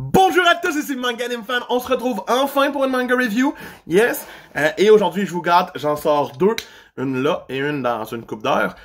Bonjour à tous, ici Manga Fan. On se retrouve enfin pour une manga review. Yes. Euh, et aujourd'hui, je vous garde, j'en sors deux. Une là et une dans une coupe d'heure.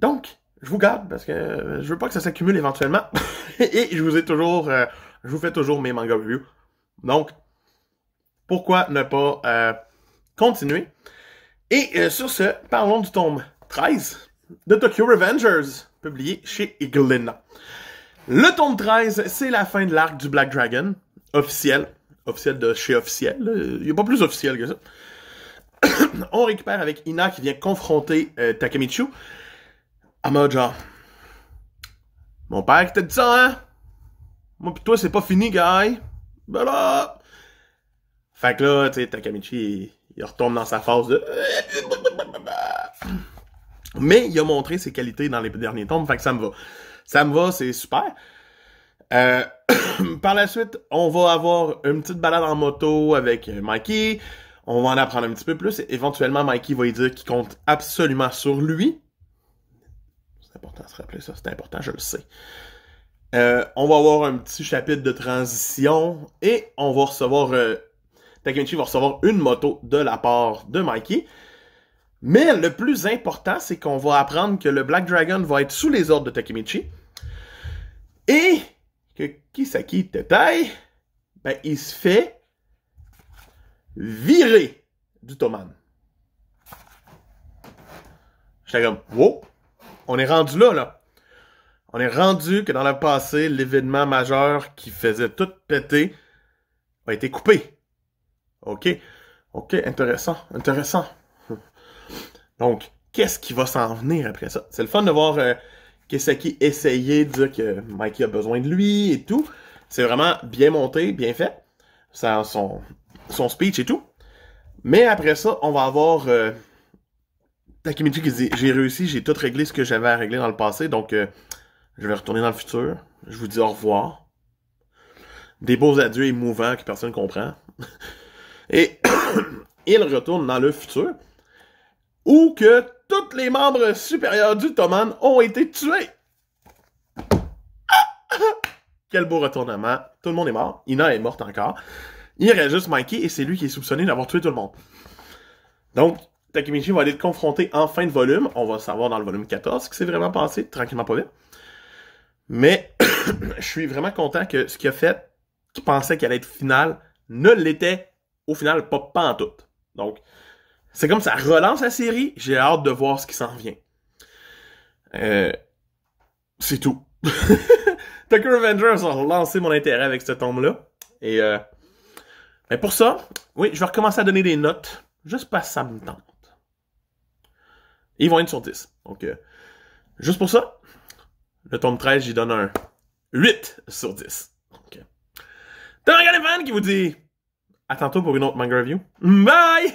Donc, je vous garde parce que je veux pas que ça s'accumule éventuellement. et je vous ai toujours, euh, je vous fais toujours mes manga reviews. Donc, pourquoi ne pas euh, continuer? Et sur ce, parlons du tome 13 de Tokyo Revengers, publié chez Eagle le tome 13, c'est la fin de l'arc du Black Dragon, officiel. Officiel de chez officiel. Euh, il n'y a pas plus officiel que ça. On récupère avec Ina qui vient confronter Takamichu. Euh, Takemichu. Mon père qui t'a dit ça, hein? Moi pis toi, c'est pas fini, guy. Ben là! Fait que là, tu sais, Takamichi, il, retombe dans sa phase de. Mais il a montré ses qualités dans les derniers tombes. fait que ça me va. Ça me va, c'est super. Euh, par la suite, on va avoir une petite balade en moto avec euh, Mikey. On va en apprendre un petit peu plus. Éventuellement, Mikey va lui dire qu'il compte absolument sur lui. C'est important de se rappeler ça, c'est important, je le sais. Euh, on va avoir un petit chapitre de transition et on va recevoir. Euh, va recevoir une moto de la part de Mikey. Mais le plus important, c'est qu'on va apprendre que le Black Dragon va être sous les ordres de Takemichi. Et que Kisaki Tetai, ben, il se fait virer du Toman. J'étais comme, wow, on est rendu là, là. On est rendu que dans le passé, l'événement majeur qui faisait tout péter a été coupé. OK, OK, intéressant, intéressant. Donc, qu'est-ce qui va s'en venir après ça? C'est le fun de voir euh, Kisaki essayer de dire que Mikey a besoin de lui et tout. C'est vraiment bien monté, bien fait. Ça, son, son speech et tout. Mais après ça, on va avoir euh, Takemichi qui dit J'ai réussi, j'ai tout réglé ce que j'avais à régler dans le passé, donc euh, je vais retourner dans le futur. Je vous dis au revoir. Des beaux adieux émouvants que personne ne comprend. et il retourne dans le futur ou que tous les membres supérieurs du Toman ont été tués. Quel beau retournement. Tout le monde est mort. Ina est morte encore. Il reste juste Mikey et c'est lui qui est soupçonné d'avoir tué tout le monde. Donc, Takemichi va aller le confronter en fin de volume. On va savoir dans le volume 14 ce qui s'est vraiment passé, tranquillement pas vite. Mais je suis vraiment content que ce qu'il a fait, qu'il pensait qu'elle allait être finale, ne l'était au final pas, pas en tout. Donc, c'est comme ça relance la série. J'ai hâte de voir ce qui s'en vient. Euh, c'est tout. Tucker Avengers a relancé mon intérêt avec ce tome là Et euh, mais ben pour ça, oui, je vais recommencer à donner des notes. Juste parce que ça me tente. ils vont être sur 10. Donc, euh, juste pour ça, le tome 13, j'y donne un 8 sur 10. T'as regardé fans qui vous dit à tantôt pour une autre manga review. Bye!